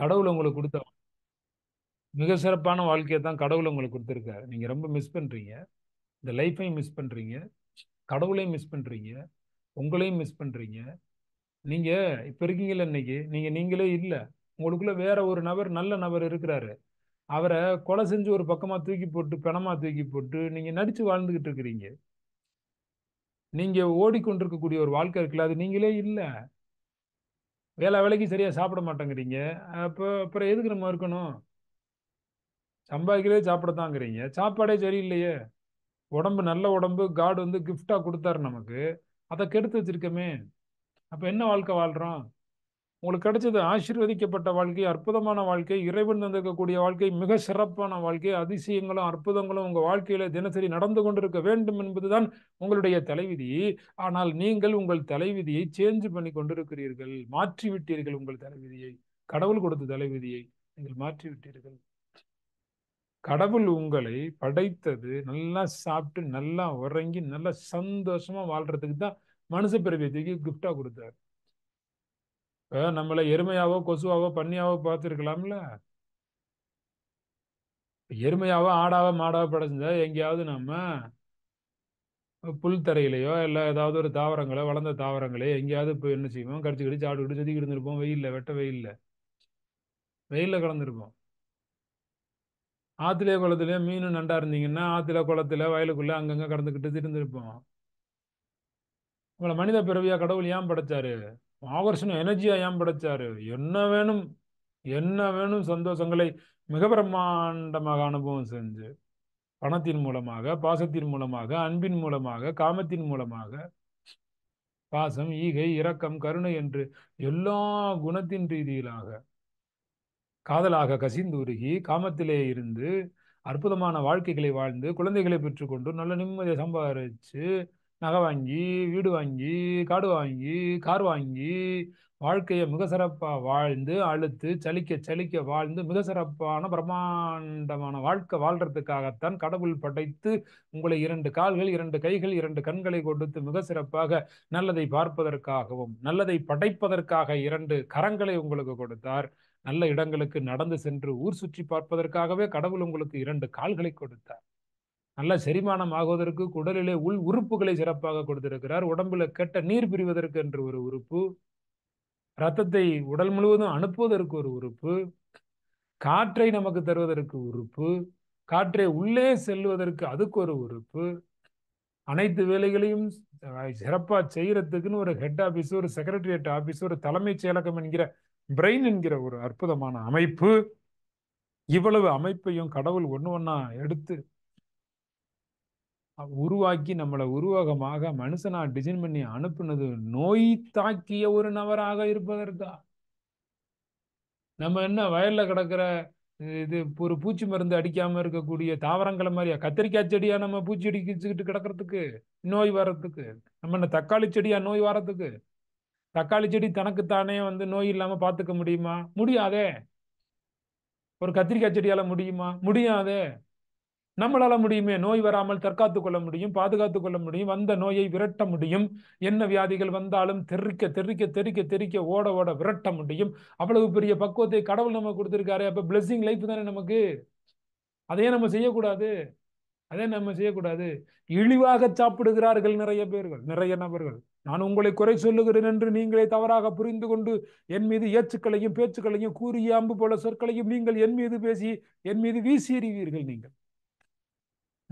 கடவுள் உங்களுக்கு கொடுத்த மிக சிறப்பான வாழ்க்கையை தான் கடவுள் உங்களுக்கு கொடுத்துருக்காரு நீங்கள் ரொம்ப மிஸ் பண்ணுறீங்க இந்த லைஃப்பையும் மிஸ் பண்ணுறீங்க கடவுளையும் மிஸ் பண்ணுறீங்க உங்களையும் மிஸ் பண்ணுறீங்க நீங்கள் இப்போ இருக்கீங்களா இன்னைக்கு நீங்கள் நீங்களே இல்லை உங்களுக்குள்ளே வேற ஒரு நபர் நல்ல நபர் இருக்கிறாரு அவரை கொலை செஞ்சு ஒரு பக்கமாக தூக்கி போட்டு பிணமாக தூக்கி போட்டு நீங்கள் நடித்து வாழ்ந்துக்கிட்டு இருக்கிறீங்க நீங்கள் ஓடிக்கொண்டிருக்கக்கூடிய ஒரு வாழ்க்கை இருக்குல்ல அது நீங்களே இல்லை வேலை வேலைக்கு சரியாக சாப்பிட மாட்டேங்கிறீங்க அப்போ அப்புறம் எதுக்கு நம்ம இருக்கணும் சம்பாதிக்கிறதே சாப்பிடத்தாங்கிறீங்க சாப்பாடே சரியில்லையே உடம்பு நல்ல உடம்பு காடு வந்து கிஃப்டா கொடுத்தாரு நமக்கு அதை கெடுத்து வச்சிருக்கமே அப்போ என்ன வாழ்க்கை வாழ்கிறோம் உங்களுக்கு கிடைச்சது ஆசீர்வதிக்கப்பட்ட வாழ்க்கை அற்புதமான வாழ்க்கை இறைவன் தந்திருக்கக்கூடிய வாழ்க்கை மிக சிறப்பான வாழ்க்கை அதிசயங்களும் அற்புதங்களும் உங்கள் வாழ்க்கையில தினசரி நடந்து கொண்டிருக்க வேண்டும் என்பதுதான் உங்களுடைய தலைவிதி ஆனால் நீங்கள் உங்கள் தலைவிதியை சேஞ்ச் பண்ணி கொண்டிருக்கிறீர்கள் மாற்றி விட்டீர்கள் உங்கள் தலைவிதியை கடவுள் கொடுத்த தலைவிதியை நீங்கள் மாற்றி விட்டீர்கள் கடவுள் உங்களை படைத்தது நல்லா சாப்பிட்டு நல்லா உறங்கி நல்லா சந்தோஷமா வாழ்றதுக்கு தான் மனுஷ பிறவியத்துக்கு கிஃப்டா கொடுத்தாரு நம்மளை எருமையாவோ கொசுவாவோ பண்ணியாவோ பார்த்துருக்கலாம்ல எருமையாவோ ஆடாவோ மாடாவோ படைச்சிருந்தா எங்கேயாவது நம்ம புல் தரையிலையோ இல்லை ஏதாவது ஒரு தாவரங்களோ வளர்ந்த தாவரங்களே எங்கேயாவது இப்போ என்ன செய்வோம் கடிச்சு கடிச்சு ஆடுக்கிட்டு செதுக்கி இருந்திருப்போம் வெயிலில் வெட்ட வெயிலில் வெயிலில் கலந்துருப்போம் ஆற்றுலேயே குளத்துலேயே மீன் நண்டா இருந்தீங்கன்னா ஆற்றுல குளத்துல வயலுக்குள்ளே அங்கங்கே கடந்துக்கிட்டு திருந்திருப்போம் உங்களை மனித பிறவியாக கடவுள் ஏன் படைச்சாரு ஆகர்ஷணும் எனர்ஜியாக ஏன் படைத்தார் என்ன வேணும் என்ன வேணும் சந்தோஷங்களை மிக பிரம்மாண்டமாக அனுபவம் செஞ்சு பணத்தின் மூலமாக பாசத்தின் மூலமாக அன்பின் மூலமாக காமத்தின் மூலமாக பாசம் ஈகை இரக்கம் கருணை என்று எல்லா குணத்தின் ரீதியிலாக காதலாக கசிந்து உருகி காமத்திலே இருந்து அற்புதமான வாழ்க்கைகளை வாழ்ந்து குழந்தைகளை பெற்றுக்கொண்டு நல்ல நிம்மதியை சம்பாதிச்சு நகை வாங்கி வீடு வாங்கி காடு வாங்கி கார் வாங்கி வாழ்க்கையை மிக சிறப்பாக வாழ்ந்து அழுத்து சலிக்க சலிக்க வாழ்ந்து மிக சிறப்பான பிரம்மாண்டமான வாழ்க்கை வாழ்றதுக்காகத்தான் கடவுள் படைத்து உங்களை இரண்டு கால்கள் இரண்டு கைகள் இரண்டு கண்களை கொடுத்து மிக சிறப்பாக நல்லதை பார்ப்பதற்காகவும் நல்லதை படைப்பதற்காக இரண்டு கரங்களை உங்களுக்கு கொடுத்தார் நல்ல இடங்களுக்கு நடந்து சென்று ஊர் சுற்றி பார்ப்பதற்காகவே கடவுள் உங்களுக்கு இரண்டு கால்களை கொடுத்தார் நல்ல செரிமானம் ஆகுவதற்கு குடலிலே உள் உறுப்புகளை சிறப்பாக கொடுத்திருக்கிறார் உடம்புல கெட்ட நீர் பிரிவதற்கு என்று ஒரு உறுப்பு ரத்தத்தை உடல் முழுவதும் அனுப்புவதற்கு ஒரு உறுப்பு காற்றை நமக்கு தருவதற்கு உறுப்பு காற்றை உள்ளே செல்வதற்கு அதுக்கு ஒரு உறுப்பு அனைத்து வேலைகளையும் சிறப்பாக செய்யறதுக்குன்னு ஒரு ஹெட் ஆஃபீஸ் ஒரு செக்ரட்டரியேட் ஆஃபீஸ் ஒரு தலைமைச் செயலகம் என்கிற பிரெயின் என்கிற ஒரு அற்புதமான அமைப்பு இவ்வளவு அமைப்பையும் கடவுள் ஒன்று ஒன்றா எடுத்து உருவாக்கி நம்மளை உருவகமாக மனுஷனா டிசைன் பண்ணி அனுப்புனது நோய் தாக்கிய ஒரு நபராக இருப்பதற்கா நம்ம என்ன வயல்ல கிடக்கிற இது ஒரு பூச்சி மருந்து அடிக்காம இருக்கக்கூடிய தாவரங்களை மாதிரியா கத்திரிக்காய் செடியா நம்ம பூச்சி அடிச்சுக்கிட்டு கிடக்கிறதுக்கு நோய் வரத்துக்கு நம்ம என்ன தக்காளி செடியா நோய் வரத்துக்கு தக்காளி செடி தனக்குத்தானே வந்து நோய் இல்லாம பாத்துக்க முடியுமா முடியாதே ஒரு கத்திரிக்காய் செடியால முடியுமா முடியாதே நம்மளால முடியுமே நோய் வராமல் தற்காத்து கொள்ள முடியும் பாதுகாத்து கொள்ள முடியும் வந்த நோயை விரட்ட முடியும் என்ன வியாதிகள் வந்தாலும் தெரிக்க தெரிக்க தெரிக்க தெரிக்க ஓட ஓட விரட்ட முடியும் அவ்வளவு பெரிய பக்குவத்தை கடவுள் நம்ம கொடுத்துருக்காரு அப்ப பிளெஸிங் லைஃப் தானே நமக்கு அதையே நம்ம செய்யக்கூடாது அதே நம்ம செய்யக்கூடாது இழிவாக சாப்பிடுகிறார்கள் நிறைய பேர்கள் நிறைய நபர்கள் நான் உங்களை குறை சொல்லுகிறேன் என்று நீங்களே தவறாக புரிந்து கொண்டு என் மீது ஏச்சுக்களையும் பேச்சுக்களையும் கூறிய அம்பு போல சொற்களையும் நீங்கள் என் மீது பேசி என் மீது வீசி எறிவீர்கள் நீங்கள்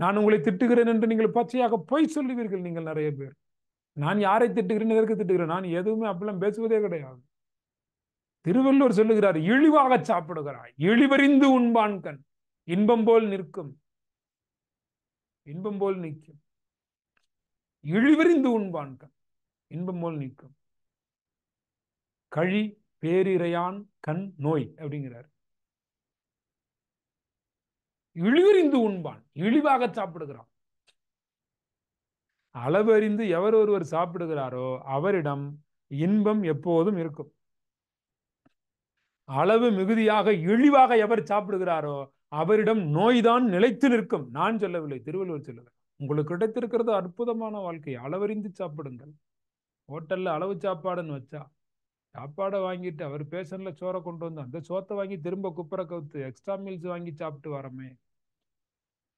நான் உங்களை திட்டுகிறேன் என்று நீங்கள் பச்சையாக போய் சொல்லுவீர்கள் நீங்கள் நிறைய பேர் நான் யாரை திட்டுகிறேன் எதற்கு திட்டுகிறேன் நான் எதுவுமே அப்பெல்லாம் பேசுவதே கிடையாது திருவள்ளுவர் சொல்லுகிறார் இழிவாக சாப்பிடுகிறாய் இழிவறிந்து உண்பான் கண் இன்பம் போல் நிற்கும் இன்பம் போல் நிற்கும் இழிவறிந்து உண்பான் கண் இன்பம் போல் நிற்கும் கழி பேரிரையான் கண் நோய் அப்படிங்கிறார் இழிவறிந்து உண்பான் இழிவாக சாப்பிடுகிறான் அளவறிந்து எவர் ஒருவர் சாப்பிடுகிறாரோ அவரிடம் இன்பம் எப்போதும் இருக்கும் அளவு மிகுதியாக இழிவாக எவர் சாப்பிடுகிறாரோ அவரிடம் நோய்தான் நிலைத்து நிற்கும் நான் சொல்லவில்லை திருவள்ளுவர் சொல்லவில்லை உங்களுக்கு கிடைத்திருக்கிறது அற்புதமான வாழ்க்கை அளவறிந்து சாப்பிடுங்கள் ஹோட்டல்ல அளவு சாப்பாடுன்னு வச்சா சாப்பாடை வாங்கிட்டு அவர் பேஷன்ல சோறை கொண்டு வந்து அந்த சோத்தை வாங்கி திரும்ப குப்புற கவுத்து எக்ஸ்ட்ரா மீல்ஸ் வாங்கி சாப்பிட்டு வரமே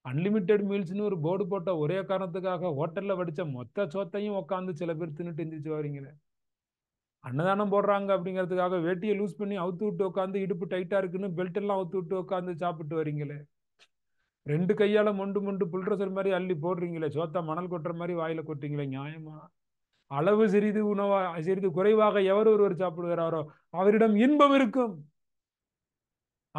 அன்லிமிட்டெட் மீல்ஸ்னு ஒரு போர்டு போட்ட ஒரே காரணத்துக்காக ஹோட்டல்ல வடிச்ச மொத்த சோத்தையும் உட்காந்து சில பேர் தின்னுட்டு எந்திரிச்சு வரீங்களே அன்னதானம் போடுறாங்க அப்படிங்கிறதுக்காக வேட்டியை லூஸ் பண்ணி அவுத்து விட்டு உட்காந்து இடுப்பு டைட்டா இருக்குன்னு பெல்ட் எல்லாம் அவுத்து விட்டு உட்காந்து சாப்பிட்டு வரீங்களே ரெண்டு கையால மொண்டு மொண்டு புல்ட்ரசர் மாதிரி அள்ளி போடுறீங்களே சோத்தா மணல் கொட்டுற மாதிரி வாயில கொட்டுறீங்களே நியாயமா அளவு சிறிது உணவா சிறிது குறைவாக எவர் ஒருவர் சாப்பிடுகிறாரோ அவரிடம் இன்பம் இருக்கும்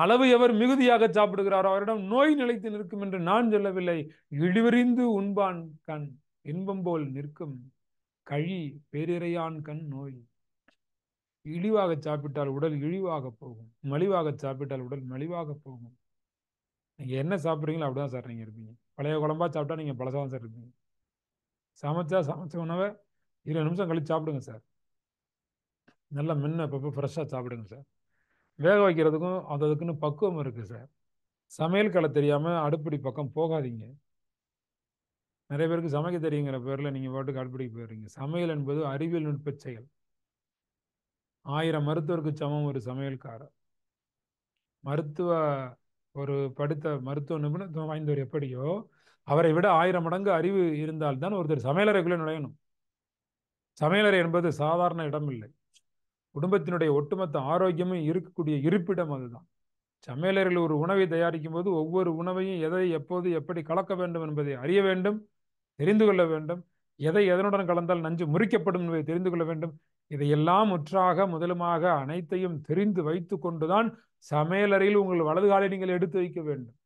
அளவு எவர் மிகுதியாக சாப்பிடுகிறாரோ அவரிடம் நோய் நிலைத்து நிற்கும் என்று நான் சொல்லவில்லை இழிவறிந்து உண்பான் கண் இன்பம் போல் நிற்கும் கழி பேரிரையான் கண் நோய் இழிவாக சாப்பிட்டால் உடல் இழிவாக போகும் மலிவாக சாப்பிட்டால் உடல் மலிவாக போகும் நீங்கள் என்ன சாப்பிட்றீங்களோ அப்படிதான் சார் நீங்கள் இருப்பீங்க பழைய குழம்பா சாப்பிட்டா நீங்கள் பழசாக சார் இருப்பீங்க சமைச்சா சமைச்ச உணவை இருபது நிமிஷம் கழிச்சு சாப்பிடுங்க சார் நல்லா மின்ன இப்போ ஃப்ரெஷ்ஷாக சாப்பிடுங்க சார் வேக வைக்கிறதுக்கும் அது அதுக்குன்னு பக்குவம் இருக்குது சார் சமையல் கலை தெரியாமல் அடுப்படி பக்கம் போகாதீங்க நிறைய பேருக்கு சமைக்க தெரியுங்கிற பேரில் நீங்கள் போட்டுக்கு அடுப்படிக்கு போயிடுறீங்க சமையல் என்பது அறிவியல் நுட்ப செயல் ஆயிரம் மருத்துவருக்கு சமம் ஒரு சமையல்காரர் மருத்துவ ஒரு படித்த மருத்துவ நிபுணத்துவம் வாய்ந்தவர் எப்படியோ அவரை விட ஆயிரம் மடங்கு அறிவு இருந்தால்தான் ஒருத்தர் சமையலறைக்குள்ளே நுழையணும் சமையலறை என்பது சாதாரண இடம் இல்லை குடும்பத்தினுடைய ஒட்டுமொத்த ஆரோக்கியமும் இருக்கக்கூடிய இருப்பிடம் அதுதான் சமையலர்கள் ஒரு உணவை தயாரிக்கும் போது ஒவ்வொரு உணவையும் எதை எப்போது எப்படி கலக்க வேண்டும் என்பதை அறிய வேண்டும் தெரிந்து கொள்ள வேண்டும் எதை எதனுடன் கலந்தால் நஞ்சு முறிக்கப்படும் என்பதை தெரிந்து கொள்ள வேண்டும் இதையெல்லாம் முற்றாக முதலுமாக அனைத்தையும் தெரிந்து வைத்து கொண்டுதான் சமையலறையில் உங்கள் வலது காலை நீங்கள் எடுத்து வைக்க வேண்டும்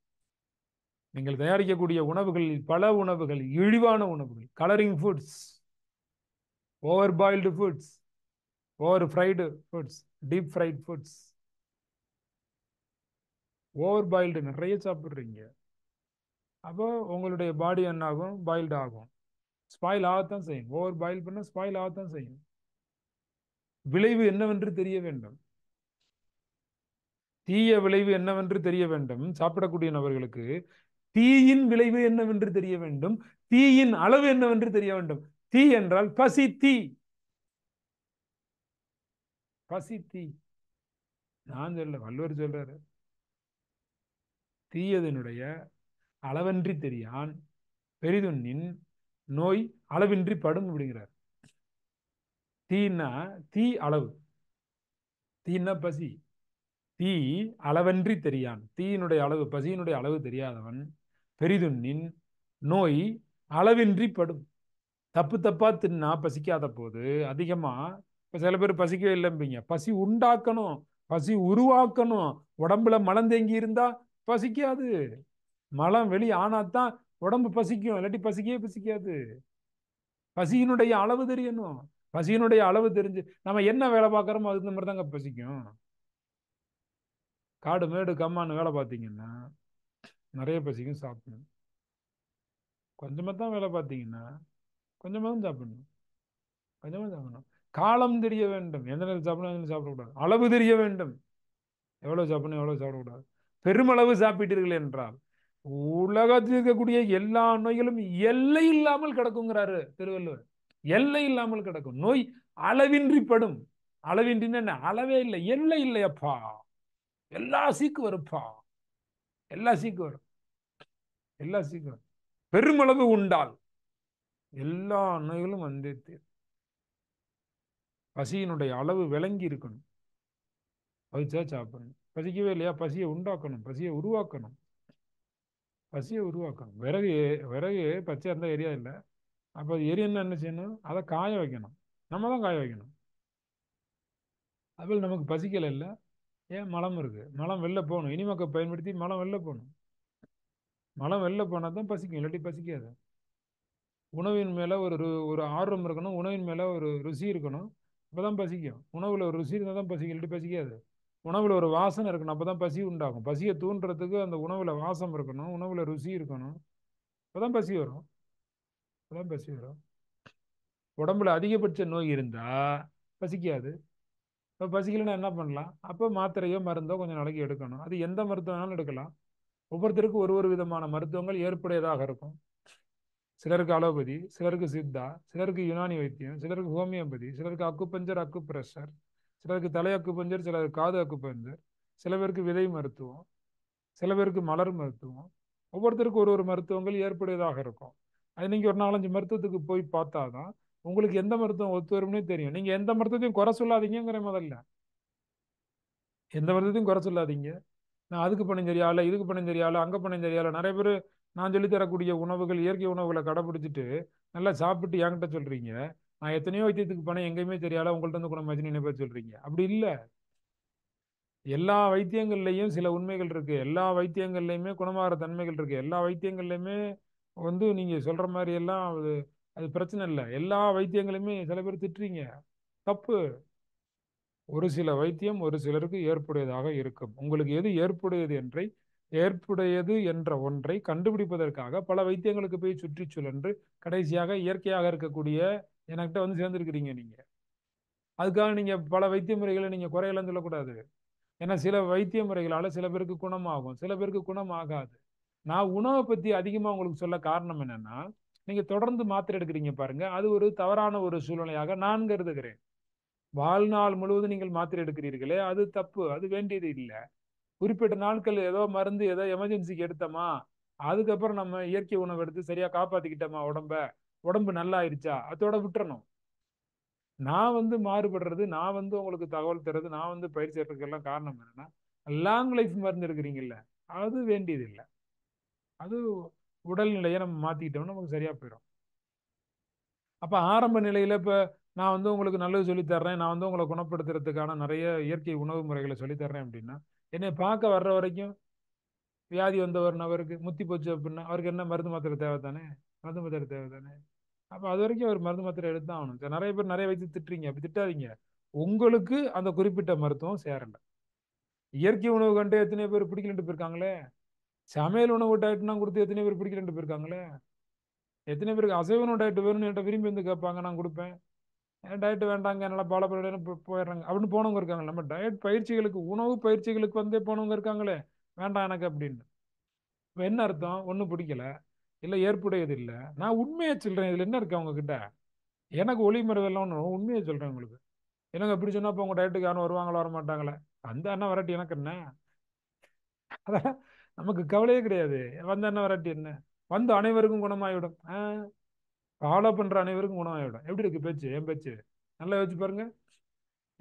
நீங்கள் தயாரிக்கக்கூடிய உணவுகளில் பல உணவுகள் இழிவான உணவுகள் colouring foods over boiled foods over fried foods deep fried foods over boiled நிறைய சாப்பிட்றீங்க அப்போ உங்களுடைய பாடி என்ன ஆகும் பாயில்டு ஆகும் ஸ்பாயில் ஆகத்தான் செய்யும் ஓவர் பாயில் பண்ணால் ஸ்பாயில் ஆகத்தான் செய்யும் விளைவு என்னவென்று தெரிய வேண்டும் தீய விளைவு என்னவென்று தெரிய வேண்டும் சாப்பிடக்கூடிய நபர்களுக்கு தீயின் விளைவு என்னவென்று தெரிய வேண்டும் தீயின் அளவு என்னவென்று தெரிய வேண்டும் தீ என்றால் பசி தீ பசித்தி நான் சொல்ல வள்ளுவர் சொல்றாரு தீயதனுடைய அளவன்றி தெரியான் பெரிதுன்னின் நோய் அளவின்றி படும் அப்படிங்கிறார் தீன்னா தீ அளவு தீன்னா பசி தீ அளவன்றி தெரியான் தீயினுடைய அளவு பசியினுடைய அளவு தெரியாதவன் பெரிதுன்னின் நோய் அளவின்றி படும் தப்பு தப்பா தின்னா பசிக்காத போது அதிகமா இப்போ சில பேர் பசிக்கவே இல்லைம்பிங்க பசி உண்டாக்கணும் பசி உருவாக்கணும் உடம்புல மலம் தேங்கி இருந்தா பசிக்காது மலம் வெளி தான் உடம்பு பசிக்கும் இல்லாட்டி பசிக்கவே பசிக்காது பசியினுடைய அளவு தெரியணும் பசியினுடைய அளவு தெரிஞ்சு நம்ம என்ன வேலை பார்க்குறோமோ அதுக்கு மாதிரி தாங்க பசிக்கும் காடு மேடு கம்மான்னு வேலை பார்த்தீங்கன்னா நிறைய பசிக்கும் சாப்பிடணும் கொஞ்சமாக தான் வேலை பார்த்தீங்கன்னா கொஞ்சமாக தான் சாப்பிடணும் கொஞ்சமாக சாப்பிடணும் காலம் தெரிய வேண்டும் எந்த நேரம் சாப்பிடணும் சாப்பிடக்கூடாது அளவு தெரிய வேண்டும் எவ்வளவு சாப்பிடணும் எவ்வளவு சாப்பிடக்கூடாது பெருமளவு சாப்பிட்டீர்கள் என்றால் உலகத்தில் இருக்கக்கூடிய எல்லா நோய்களும் எல்லை இல்லாமல் கிடக்குங்கிறாரு திருவள்ளுவர் எல்லை இல்லாமல் கிடக்கும் நோய் அளவின்றி படும் அளவின்றின்னு என்ன அளவே இல்லை எல்லை இல்லையப்பா எல்லா சீக்கு வருப்பா எல்லா சீக்கு வரும் எல்லா சீக்கு வரும் பெருமளவு உண்டால் எல்லா நோய்களும் வந்தே தீரும் பசியினுடைய அளவு விளங்கி இருக்கணும் பசிச்சா சாப்பிடணும் பசிக்கவே இல்லையா பசியை உண்டாக்கணும் பசியை உருவாக்கணும் பசியை உருவாக்கணும் விறகு விறகு பச்சையாக அந்த எரியா இல்லை அப்போ அது எரியன்னு என்ன செய்யணும் அதை காய வைக்கணும் நம்ம தான் காய வைக்கணும் அதுபோல் நமக்கு பசிக்கலை இல்லை ஏன் மலம் இருக்குது மலம் வெளில போகணும் இனிமக்கை பயன்படுத்தி மலம் வெளில போகணும் மலம் வெளில போனால் தான் பசிக்கும் இல்லாட்டி பசிக்காது உணவின் மேலே ஒரு ஒரு ஆர்வம் இருக்கணும் உணவின் மேலே ஒரு ருசி இருக்கணும் அப்போதான் பசிக்கும் உணவில் ஒரு ருசி இருந்தால் தான் பசி இல்லாட்டி பசிக்காது உணவில் ஒரு வாசனை இருக்கணும் அப்போ தான் பசி உண்டாகும் பசியை தூண்டுறதுக்கு அந்த உணவில் வாசம் இருக்கணும் உணவில் ருசி இருக்கணும் அப்போ தான் பசி வரும் அப்போ தான் பசி வரும் உடம்புல அதிகபட்ச நோய் இருந்தால் பசிக்காது இப்போ பசிக்கலைன்னா என்ன பண்ணலாம் அப்போ மாத்திரையோ மருந்தோ கொஞ்சம் நாளைக்கு எடுக்கணும் அது எந்த மருத்துவனாலும் எடுக்கலாம் ஒவ்வொருத்தருக்கும் ஒரு ஒரு விதமான மருத்துவங்கள் ஏற்புடையதாக இருக்கும் சிலருக்கு அலோபதி சிலருக்கு சித்தா சிலருக்கு யுனானி வைத்தியம் சிலருக்கு ஹோமியோபதி சிலருக்கு அக்குப்பஞ்சர் அக்கு பிரஷர் சிலருக்கு தலை அக்குப்பஞ்சர் சிலருக்கு காது அக்குப்பஞ்சர் சில பேருக்கு விதை மருத்துவம் சில பேருக்கு மலர் மருத்துவம் ஒவ்வொருத்தருக்கும் ஒரு ஒரு மருத்துவங்கள் ஏற்புடையதாக இருக்கும் அது நீங்கள் ஒரு நாலஞ்சு மருத்துவத்துக்கு போய் பார்த்தா தான் உங்களுக்கு எந்த மருத்துவம் ஒத்து வரும்னே தெரியும் நீங்கள் எந்த மருத்துவத்தையும் குறை சொல்லாதீங்கிற முதல்ல எந்த மருத்துவத்தையும் குறை சொல்லாதீங்க நான் அதுக்கு பண்ண சரியால இதுக்கு பண்ண சரியால அங்கே பண்ண சரியால நிறைய பேர் நான் சொல்லித்தரக்கூடிய உணவுகள் இயற்கை உணவுகளை கடைபிடிச்சிட்டு நல்லா சாப்பிட்டு என்கிட்ட சொல்கிறீங்க நான் எத்தனையோ வைத்தியத்துக்கு போனேன் எங்கேயுமே தெரியாத உங்கள்கிட்ட வந்து மஜினி நினைப்பா சொல்கிறீங்க அப்படி இல்லை எல்லா வைத்தியங்கள்லையும் சில உண்மைகள் இருக்குது எல்லா வைத்தியங்கள்லையுமே குணமாகிற தன்மைகள் இருக்குது எல்லா வைத்தியங்கள்லையுமே வந்து நீங்கள் சொல்கிற மாதிரி எல்லாம் அது அது பிரச்சனை இல்லை எல்லா வைத்தியங்களையுமே சில பேர் திட்டுறீங்க தப்பு ஒரு சில வைத்தியம் ஒரு சிலருக்கு ஏற்புடையதாக இருக்கும் உங்களுக்கு எது ஏற்புடையது என்றை ஏற்புடையது என்ற ஒன்றை கண்டுபிடிப்பதற்காக பல வைத்தியங்களுக்கு போய் சுற்றி சுழன்று கடைசியாக இயற்கையாக இருக்கக்கூடிய எனக்கிட்ட வந்து சேர்ந்துருக்கிறீங்க நீங்க அதுக்காக நீங்க பல வைத்திய முறைகளை நீங்க குறையலாம் சொல்லக்கூடாது ஏன்னா சில வைத்திய முறைகளால சில பேருக்கு குணமாகும் சில பேருக்கு குணம் ஆகாது நான் உணவை பத்தி அதிகமா உங்களுக்கு சொல்ல காரணம் என்னன்னா நீங்க தொடர்ந்து மாத்திரை எடுக்கிறீங்க பாருங்க அது ஒரு தவறான ஒரு சூழ்நிலையாக நான் கருதுகிறேன் வாழ்நாள் முழுவதும் நீங்கள் மாத்திரை எடுக்கிறீர்களே அது தப்பு அது வேண்டியது இல்லை குறிப்பிட்ட நாட்கள் ஏதோ மருந்து ஏதோ எமர்ஜென்சிக்கு எடுத்தோமா அதுக்கப்புறம் நம்ம இயற்கை உணவு எடுத்து சரியா காப்பாத்திக்கிட்டோமா உடம்ப உடம்பு நல்லா ஆயிடுச்சா அதோட விட்டுறணும் நான் வந்து மாறுபடுறது நான் வந்து உங்களுக்கு தகவல் தர்றது நான் வந்து பயிற்சி ஏற்றதுக்கெல்லாம் காரணம் என்னன்னா லாங் லைஃப் மருந்து இருக்கிறீங்கல்ல அது வேண்டியது இல்லை அது உடல்நிலையை நம்ம மாத்திக்கிட்டோம்னா நமக்கு சரியா போயிடும் அப்ப ஆரம்ப நிலையில இப்ப நான் வந்து உங்களுக்கு நல்லது சொல்லித்தர்றேன் நான் வந்து உங்களை குணப்படுத்துறதுக்கான நிறைய இயற்கை உணவு முறைகளை சொல்லித்தர்றேன் அப்படின்னா என்னை பார்க்க வர்ற வரைக்கும் வியாதி வந்த ஒரு அவருக்கு முத்தி போச்சு அப்படின்னா அவருக்கு என்ன மருந்து மாத்திரை தேவை தானே மருந்து மாத்திரை தேவை தானே அப்போ அது வரைக்கும் அவர் மருந்து மாத்திரை எடுத்து தான் ஆகணும் நிறைய பேர் நிறைய வைத்து திட்டுறீங்க அப்படி திட்டாதீங்க உங்களுக்கு அந்த குறிப்பிட்ட மருத்துவம் சேரலை இயற்கை உணவு கண்டு எத்தனை பேர் பிடிக்கலன்ட்டு போயிருக்காங்களே சமையல் உணவு டயட்னா கொடுத்து எத்தனை பேர் பிடிக்கலன்ட்டு போயிருக்காங்களே எத்தனை பேருக்கு அசைவ உணவு டயட் வேணும்னு என்கிட்ட விரும்பி வந்து கேட்பாங்க நான் கொடுப்பேன் டயட் வேண்டாங்க என்னால் பால போயிடுறாங்க அப்படின்னு போனவங்க இருக்காங்க நம்ம டயட் பயிற்சிகளுக்கு உணவு பயிற்சிகளுக்கு வந்து போனவங்க இருக்காங்களே வேண்டாம் எனக்கு அப்படின்னு இப்போ என்ன அர்த்தம் ஒன்றும் பிடிக்கல இல்லை ஏற்புடையது இல்லை நான் உண்மையை சொல்கிறேன் இதில் என்ன இருக்கு அவங்கக்கிட்ட எனக்கு ஒளிமறைவு எல்லாம் ஒன்று உண்மையை சொல்கிறேன் உங்களுக்கு எனக்கு அப்படி சொன்னால் இப்போ உங்கள் டயட்டுக்கு யாரும் வருவாங்களோ வர மாட்டாங்களே அந்த அண்ணன் வெரைட்டி எனக்கு என்ன அதான் நமக்கு கவலையே கிடையாது வந்த அண்ணன் வெரைட்டி என்ன வந்து அனைவருக்கும் குணமாகிவிடும் ஆ ஃபாலோ பண்ணுற அனைவருக்கும் குணமாயிடும் எப்படி இருக்கு பேச்சு என் பேச்சு நல்லா வச்சு பாருங்க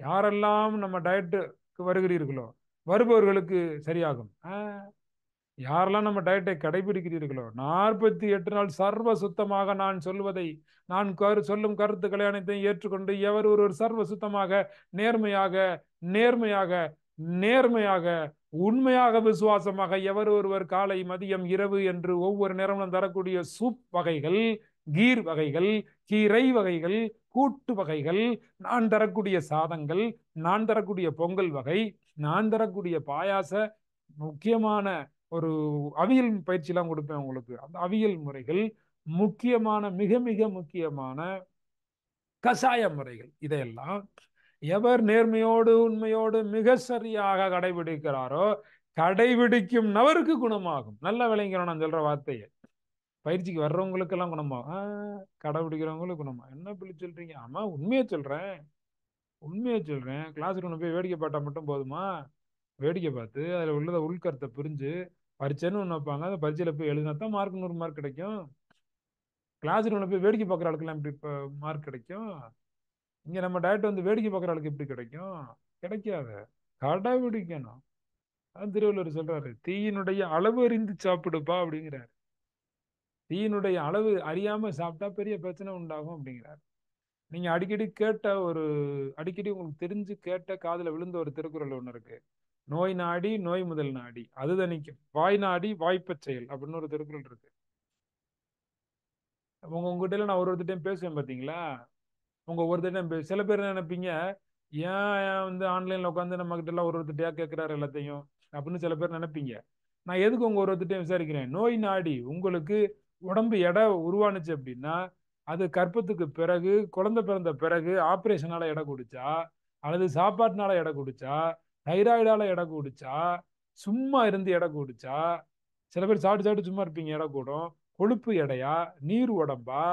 யாரெல்லாம் நம்ம டயட்டுக்கு வருகிறீர்களோ வருபவர்களுக்கு சரியாகும் யாரெல்லாம் நம்ம டயட்டை கடைபிடிக்கிறீர்களோ நாற்பத்தி எட்டு நாள் சர்வ சுத்தமாக நான் சொல்வதை நான் கரு சொல்லும் கருத்துக்களை அனைத்தையும் ஏற்றுக்கொண்டு எவர் ஒருவர் சர்வ சுத்தமாக நேர்மையாக நேர்மையாக நேர்மையாக உண்மையாக விசுவாசமாக எவர் ஒருவர் காலை மதியம் இரவு என்று ஒவ்வொரு நேரமும் தரக்கூடிய சூப் வகைகள் கீர் வகைகள் கீரை வகைகள் கூட்டு வகைகள் நான் தரக்கூடிய சாதங்கள் நான் தரக்கூடிய பொங்கல் வகை நான் தரக்கூடிய பாயாச முக்கியமான ஒரு அவியல் பயிற்சிலாம் கொடுப்பேன் உங்களுக்கு அந்த அவியல் முறைகள் முக்கியமான மிக மிக முக்கியமான கசாய முறைகள் இதையெல்லாம் எவர் நேர்மையோடு உண்மையோடு மிக சரியாக கடைபிடிக்கிறாரோ கடைபிடிக்கும் நபருக்கு குணமாகும் நல்ல விளைஞரோ நான் சொல்ற வார்த்தையை பயிற்சிக்கு வர்றவங்களுக்கெல்லாம் குணமா கடைபிடிக்கிறவங்களுக்கு குணமா என்ன பிள்ளை சொல்றீங்க ஆமா உண்மையை சொல்றேன் உண்மையை சொல்றேன் கிளாஸ் ரூம்ல போய் வேடிக்கை பார்த்தா மட்டும் போதுமா வேடிக்கை பார்த்து அதில் உள்ளத உள்கருத்தை புரிஞ்சு பரிச்சைன்னு ஒன்று வைப்பாங்க அந்த பரீட்சையில் போய் எழுதினா தான் மார்க் நூறு மார்க் கிடைக்கும் கிளாஸ் ரூமில் போய் வேடிக்கை பார்க்குற ஆளுக்கெல்லாம் இப்படி இப்போ மார்க் கிடைக்கும் இங்கே நம்ம டேரக்ட் வந்து வேடிக்கை பார்க்குற ஆளுக்கு எப்படி கிடைக்கும் கிடைக்காத கடைபிடிக்கணும் திருவள்ளுவர் சொல்கிறாரு தீயினுடைய அளவு அறிந்து சாப்பிடுப்பா அப்படிங்கிறாரு தீயினுடைய அளவு அறியாம சாப்பிட்டா பெரிய பிரச்சனை உண்டாகும் அப்படிங்கிறார் நீங்க அடிக்கடி கேட்ட ஒரு அடிக்கடி உங்களுக்கு தெரிஞ்சு கேட்ட காதுல விழுந்த ஒரு திருக்குறள் ஒன்று இருக்கு நோய் நாடி நோய் முதல் நாடி அது தணிக்கும் வாய் நாடி வாய்ப்பச் செயல் அப்படின்னு ஒரு திருக்குறள் இருக்கு உங்க உங்ககிட்ட நான் ஒரு ஒருத்தையும் பேசுவேன் பாத்தீங்களா உங்க ஒருத்தையும் சில பேர் நினைப்பீங்க ஏன் வந்து ஆன்லைன்ல உட்காந்து நம்ம கிட்ட எல்லாம் ஒரு ஒருத்தையா கேட்கிறாரு எல்லாத்தையும் அப்படின்னு சில பேர் நினைப்பீங்க நான் எதுக்கு உங்க ஒருத்தையும் விசாரிக்கிறேன் நோய் நாடி உங்களுக்கு உடம்பு எடை உருவானுச்சு அப்படின்னா அது கற்பத்துக்கு பிறகு குழந்தை பிறந்த பிறகு ஆப்ரேஷனால எடை குடிச்சா அல்லது சாப்பாட்டினால எடை குடிச்சா தைராய்டால எடை குடிச்சா சும்மா இருந்து எடை குடிச்சா சில பேர் சாப்பிட்டு சாப்பிட்டு சும்மா இருப்பீங்க எடை கூடும் கொழுப்பு எடையா நீர் உடம்பா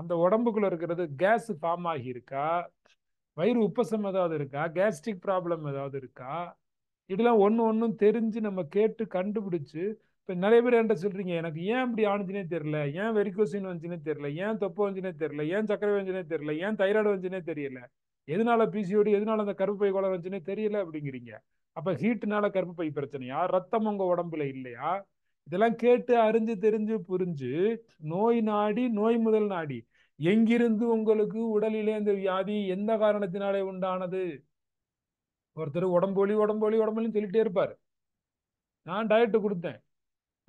அந்த உடம்புக்குள்ள இருக்கிறது கேஸ் ஃபார்ம் ஆகியிருக்கா வயிறு உப்பசம் ஏதாவது இருக்கா கேஸ்ட்ரிக் ப்ராப்ளம் ஏதாவது இருக்கா இதெல்லாம் ஒன்று ஒன்றும் தெரிஞ்சு நம்ம கேட்டு கண்டுபிடிச்சு இப்போ நிறைய பேர் என்கிட்ட சொல்கிறீங்க எனக்கு ஏன் இப்படி ஆணுச்சுனே தெரில ஏன் வெரிகோசின் வந்துச்சுனே தெரியல ஏன் தொப்பை வந்துச்சுனே தெரியல ஏன் சக்கரை வந்துச்சுனே தெரியல ஏன் தைராய்டு வந்துச்சுனே தெரியல எதனால பிசிஓடி எதனால அந்த பை குளம் வந்துச்சுனே தெரியல அப்படிங்கிறீங்க அப்போ ஹீட்டுனால பை பிரச்சனையா ரத்தம் உங்கள் உடம்புல இல்லையா இதெல்லாம் கேட்டு அறிஞ்சு தெரிஞ்சு புரிஞ்சு நோய் நாடி நோய் முதல் நாடி எங்கிருந்து உங்களுக்கு உடலிலே இந்த வியாதி எந்த காரணத்தினாலே உண்டானது ஒருத்தர் உடம்பு ஒலி உடம்பு ஒலி உடம்புலன்னு சொல்லிட்டே இருப்பார் நான் டயட்டு கொடுத்தேன்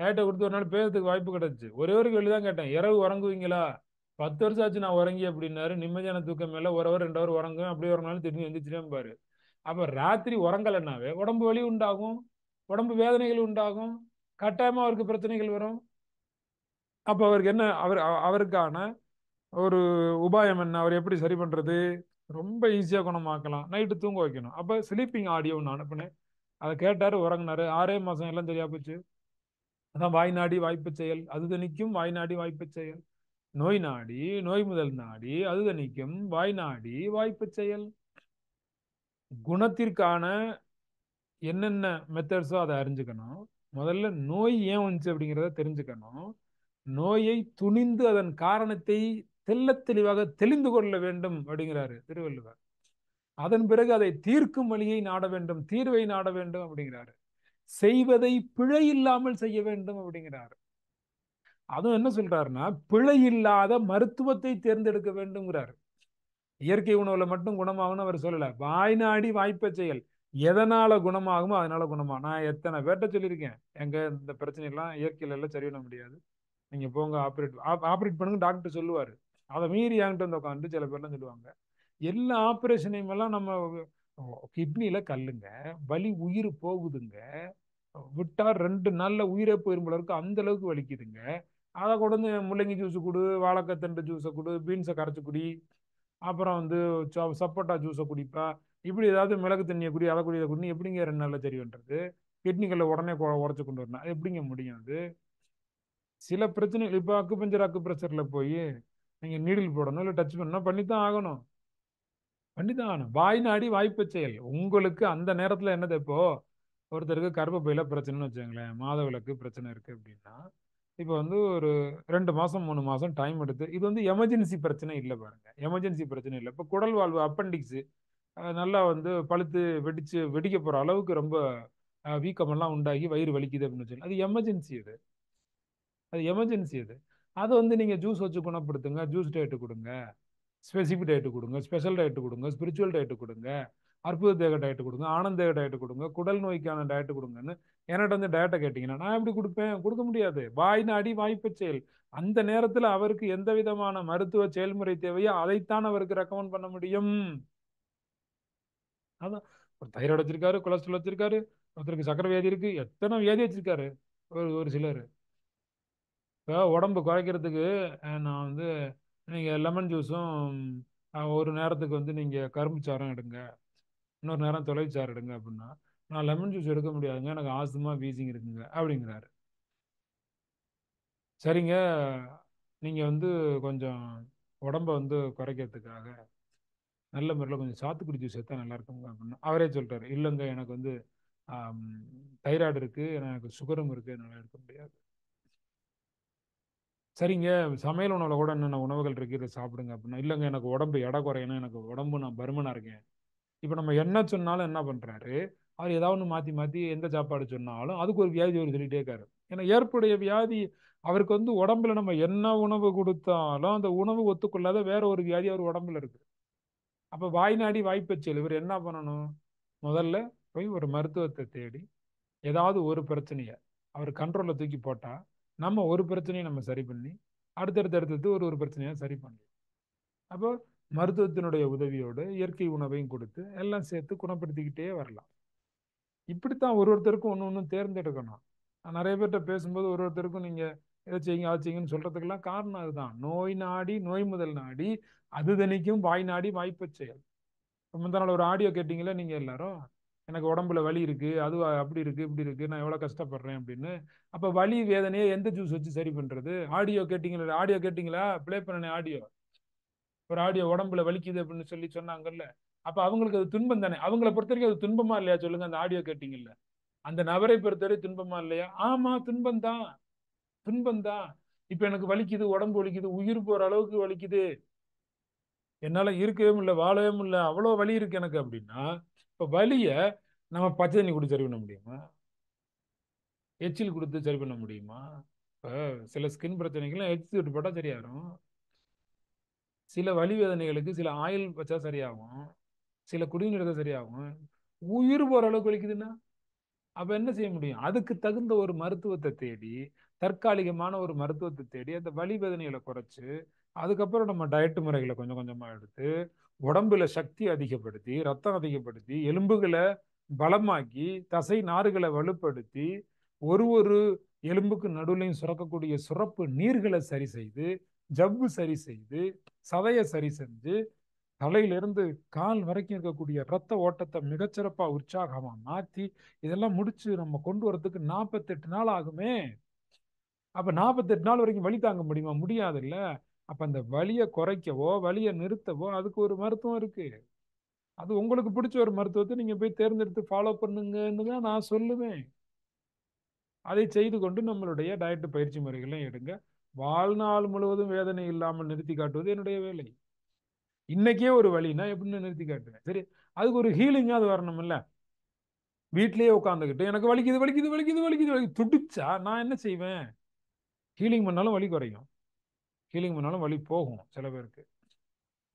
ஏட்டை கொடுத்து ஒரு நாள் பேசுறதுக்கு வாய்ப்பு கிடச்சி ஒரே ஒரு கேள்வி தான் கேட்டேன் இரவு உறங்குவீங்களா பத்து வருஷம் ஆச்சு நான் உறங்கி அப்படின்னாரு நிம்மதியான தூக்கம் மேலே ஒரு அவர் ரெண்டு ஹவர் உறங்குவேன் அப்படியே ஒரு நாள் திரும்பி வந்துச்சுட்டே பாரு அப்போ ராத்திரி உறங்கலைன்னாவே உடம்பு வலி உண்டாகும் உடம்பு வேதனைகள் உண்டாகும் கட்டாயமாக அவருக்கு பிரச்சனைகள் வரும் அப்போ அவருக்கு என்ன அவர் அவருக்கான ஒரு உபாயம் என்ன அவர் எப்படி சரி பண்ணுறது ரொம்ப ஈஸியாக குணமாக்கலாம் நைட்டு தூங்க வைக்கணும் அப்போ ஸ்லீப்பிங் ஆடியோ ஒன்று அனுப்புனேன் அதை கேட்டார் உறங்கினாரு ஆறே மாதம் எல்லாம் தெரியா போச்சு அதான் வாய் நாடி வாய்ப்பு செயல் அது தணிக்கும் வாய் நாடி வாய்ப்பு செயல் நோய் நாடி நோய் முதல் நாடி அது தணிக்கும் வாய் நாடி வாய்ப்பு செயல் குணத்திற்கான என்னென்ன மெத்தட்ஸோ அதை அறிஞ்சுக்கணும் முதல்ல நோய் ஏன் வந்துச்சு அப்படிங்கிறத தெரிஞ்சுக்கணும் நோயை துணிந்து அதன் காரணத்தை தெல்ல தெளிவாக தெளிந்து கொள்ள வேண்டும் அப்படிங்கிறாரு திருவள்ளுவர் அதன் பிறகு அதை தீர்க்கும் வழியை நாட வேண்டும் தீர்வை நாட வேண்டும் அப்படிங்கிறாரு செய்வதை பிழை இல்லாமல் செய்ய வேண்டும் அப்படிங்கிறார் அதுவும் என்ன சொல்றாருன்னா பிழை இல்லாத மருத்துவத்தை தேர்ந்தெடுக்க வேண்டும்ங்கிறார் இயற்கை உணவுல மட்டும் குணமாகும்னு அவர் சொல்லல வாய்நாடி வாய்ப்ப செயல் எதனால குணமாகுமோ அதனால குணமாகும் நான் எத்தனை பேர்ட்ட சொல்லியிருக்கேன் எங்க இந்த பிரச்சனையெல்லாம் இயற்கையில எல்லாம் சரி பண்ண முடியாது நீங்க போங்க ஆப்ரேட் ஆப்ரேட் பண்ணுங்க டாக்டர் சொல்லுவாரு அதை மீறி என்கிட்ட வந்து உட்காந்து சில பேர்லாம் சொல்லுவாங்க எல்லா ஆப்ரேஷனையும் எல்லாம் நம்ம கிட்னியில கல்லுங்க வலி உயிர் போகுதுங்க விட்டா ரெண்டு நாள்ல உயிரே போயிரும் போல இருக்கு அந்த அளவுக்கு வலிக்குதுங்க அதை கொண்டு வந்து முள்ளங்கி ஜூஸ் கொடு வாழைக்கத்தண்டு ஜூஸை கொடு பீன்ஸை கரைச்சி குடி அப்புறம் வந்து சப்போட்டா ஜூஸை குடிப்பா இப்படி ஏதாவது மிளகு தண்ணியை குடி அதை குடி குடி எப்படிங்க ரெண்டு நாளில் சரி பண்ணுறது உடனே உடச்சி கொண்டு வரணும் அது எப்படிங்க முடியும் அது சில பிரச்சனைகள் இப்போ அக்குப்பஞ்சர் பிரஷரில் போய் நீங்கள் நீடில் போடணும் இல்லை டச் பண்ணணும் பண்ணி தான் ஆகணும் பண்ணிதான் வாய் நாடி வாய்ப்பு செயல் உங்களுக்கு அந்த நேரத்துல என்னது இப்போ ஒருத்தருக்கு கருப்பு பையில பிரச்சனைன்னு வச்சுக்கோங்களேன் மாதவிளக்கு பிரச்சனை இருக்கு அப்படின்னா இப்போ வந்து ஒரு ரெண்டு மாதம் மூணு மாதம் டைம் எடுத்து இது வந்து எமர்ஜென்சி பிரச்சனை இல்லை பாருங்க எமர்ஜென்சி பிரச்சனை இல்லை இப்போ குடல் வாழ்வு அப்பண்டிக்ஸு நல்லா வந்து பழுத்து வெடிச்சு வெடிக்க போகிற அளவுக்கு ரொம்ப வீக்கமெல்லாம் உண்டாகி வயிறு வலிக்குது அப்படின்னு வச்சு அது எமர்ஜென்சி அது அது எமர்ஜென்சி அது அதை வந்து நீங்கள் ஜூஸ் வச்சு குணப்படுத்துங்க ஜூஸ் டேட்டு கொடுங்க ஸ்பெசிஃபிக் டயட்டு கொடுங்க ஸ்பெஷல் டயட்டு கொடுங்க ஸ்பிரிச்சுவல் டயட்டு கொடுங்க அற்புத தேக டயட்டு கொடுங்க ஆனந்த தேக டயட்டு கொடுங்க குடல் நோய்க்கான டயட்டு கொடுங்கன்னு என்கிட்ட வந்து டயட்டை கேட்டிங்கன்னா நான் எப்படி கொடுப்பேன் கொடுக்க முடியாது வாய் அடி வாய்ப்பு செயல் அந்த நேரத்தில் அவருக்கு எந்த விதமான மருத்துவ செயல்முறை தேவையோ அதைத்தான் அவருக்கு ரெக்கமெண்ட் பண்ண முடியும் அதான் ஒரு தைராய்டு வச்சிருக்காரு கொலஸ்ட்ரால் வச்சிருக்காரு ஒருத்தருக்கு சக்கரை வியாதி இருக்கு எத்தனை வியாதி வச்சிருக்காரு ஒரு ஒரு சிலர் இப்போ உடம்பு குறைக்கிறதுக்கு நான் வந்து நீங்கள் லெமன் ஜூஸும் ஒரு நேரத்துக்கு வந்து நீங்கள் கரும்பு சாரம் எடுங்க இன்னொரு நேரம் தொலைச்சாறு எடுங்க அப்படின்னா நான் லெமன் ஜூஸ் எடுக்க முடியாதுங்க எனக்கு ஆசமாக வீசிங் இருக்குங்க அப்படிங்கிறாரு சரிங்க நீங்கள் வந்து கொஞ்சம் உடம்ப வந்து குறைக்கிறதுக்காக நல்ல முறையில் கொஞ்சம் சாத்துக்குடி ஜூஸ் எடுத்தால் நல்லா இருக்குங்க அப்படின்னு அவரே சொல்லிட்டாரு இல்லைங்க எனக்கு வந்து தைராய்டு இருக்குது எனக்கு சுகரும் இருக்குது என்னால் எடுக்க முடியாது சரிங்க சமையல் உணவில் கூட என்னென்ன உணவுகள் இருக்குது இதை சாப்பிடுங்க அப்படின்னா இல்லைங்க எனக்கு உடம்பு எடை குறையணும் எனக்கு உடம்பு நான் பருமனாக இருக்கேன் இப்போ நம்ம என்ன சொன்னாலும் என்ன பண்ணுறாரு அவர் ஏதாவது ஒன்று மாற்றி மாற்றி எந்த சாப்பாடு சொன்னாலும் அதுக்கு ஒரு வியாதி ஒரு சொல்லிகிட்டே இருக்காரு ஏன்னா ஏற்புடைய வியாதி அவருக்கு வந்து உடம்புல நம்ம என்ன உணவு கொடுத்தாலும் அந்த உணவு ஒத்துக்கொள்ளாத வேற ஒரு வியாதி அவர் உடம்புல இருக்கு அப்போ வாய் நாடி வாய்ப்பச்சல் இவர் என்ன பண்ணணும் முதல்ல போய் ஒரு மருத்துவத்தை தேடி ஏதாவது ஒரு பிரச்சனையை அவர் கண்ட்ரோலில் தூக்கி போட்டால் நம்ம ஒரு பிரச்சனையை நம்ம சரி பண்ணி அடுத்தடுத்து ஒரு ஒரு பிரச்சனையாக சரி பண்ணலாம் அப்போ மருத்துவத்தினுடைய உதவியோடு இயற்கை உணவையும் கொடுத்து எல்லாம் சேர்த்து குணப்படுத்திக்கிட்டே வரலாம் இப்படித்தான் ஒரு ஒருத்தருக்கும் ஒன்று ஒன்றும் தேர்ந்தெடுக்கணும் நிறைய பேர்கிட்ட பேசும்போது ஒரு ஒருத்தருக்கும் நீங்கள் இதை செய்யுங்க அதை செய்யுங்கன்னு சொல்கிறதுக்கெல்லாம் காரணம் அதுதான் நோய் நாடி நோய் முதல் நாடி அது தனிக்கும் வாய் நாடி வாய்ப்பு செயல் முந்தா நாள் ஒரு ஆடியோ கேட்டிங்களா நீங்கள் எல்லாரும் எனக்கு உடம்புல வலி இருக்கு அது அப்படி இருக்கு இப்படி இருக்கு நான் எவ்வளோ கஷ்டப்படுறேன் அப்படின்னு அப்போ வலி வேதனையை எந்த ஜூஸ் வச்சு சரி பண்றது ஆடியோ கேட்டீங்களா ஆடியோ கேட்டிங்களா பிளே பண்ணனே ஆடியோ ஒரு ஆடியோ உடம்புல வலிக்குது அப்படின்னு சொல்லி சொன்னாங்கல்ல அப்ப அவங்களுக்கு அது துன்பம் தானே அவங்கள பொறுத்த வரைக்கும் அது துன்பமா இல்லையா சொல்லுங்க அந்த ஆடியோ கேட்டிங்கல்ல அந்த நபரை பொறுத்தவரை துன்பமா இல்லையா ஆமா துன்பம் தான் துன்பம் தான் இப்ப எனக்கு வலிக்குது உடம்பு வலிக்குது உயிர் போற அளவுக்கு வலிக்குது என்னால இருக்கவே முடியல வாழவே முடியல அவ்வளவு வலி இருக்கு எனக்கு அப்படின்னா இப்போ வலியை நம்ம பச்சை தண்ணி கொடுத்து சரி பண்ண முடியுமா எச்சில் கொடுத்து சரி பண்ண முடியுமா இப்போ சில ஸ்கின் பிரச்சனைகள்லாம் எச்சில் விட்டு போட்டால் சரியாகும் சில வலி வேதனைகளுக்கு சில ஆயில் வச்சா சரியாகும் சில குடிநீர் எடுத்தால் சரியாகும் உயிர் போகிற அளவுக்கு வலிக்குதுன்னா அப்போ என்ன செய்ய முடியும் அதுக்கு தகுந்த ஒரு மருத்துவத்தை தேடி தற்காலிகமான ஒரு மருத்துவத்தை தேடி அந்த வலி வேதனைகளை குறைச்சி அதுக்கப்புறம் நம்ம டயட்டு முறைகளை கொஞ்சம் கொஞ்சமாக எடுத்து உடம்புல சக்தி அதிகப்படுத்தி ரத்தம் அதிகப்படுத்தி எலும்புகளை பலமாக்கி தசை நாறுகளை வலுப்படுத்தி ஒரு ஒரு எலும்புக்கு நடுவுலையும் சுரக்கக்கூடிய சுரப்பு நீர்களை சரி செய்து ஜவ்வு சரி செய்து சதையை சரி செஞ்சு தலையிலிருந்து கால் வரைக்கும் இருக்கக்கூடிய ரத்த ஓட்டத்தை மிகச்சிறப்பாக உற்சாகமாக மாற்றி இதெல்லாம் முடிச்சு நம்ம கொண்டு வரதுக்கு நாற்பத்தெட்டு நாள் ஆகுமே அப்போ நாற்பத்தெட்டு நாள் வரைக்கும் வழி தாங்க முடியுமா இல்லை அப்ப அந்த வலியை குறைக்கவோ வலியை நிறுத்தவோ அதுக்கு ஒரு மருத்துவம் இருக்கு அது உங்களுக்கு பிடிச்ச ஒரு மருத்துவத்தை நீங்க போய் தேர்ந்தெடுத்து ஃபாலோ பண்ணுங்கன்னு தான் நான் சொல்லுவேன் அதை செய்து கொண்டு நம்மளுடைய டயட் பயிற்சி முறைகளையும் எடுங்க வாழ்நாள் முழுவதும் வேதனை இல்லாமல் நிறுத்தி காட்டுவது என்னுடைய வேலை இன்னைக்கே ஒரு வழினா எப்படின்னு நிறுத்தி காட்டுவேன் சரி அதுக்கு ஒரு ஹீலிங்காக அது வரணும் இல்லை வீட்லேயே உட்காந்துக்கிட்டு எனக்கு வலிக்குது வலிக்குது வலிக்குது வலிக்குது வலிக்குது துடிச்சா நான் என்ன செய்வேன் ஹீலிங் பண்ணாலும் வலி குறையும் ஹீலிங் பண்ணாலும் வழி போகும் சில பேருக்கு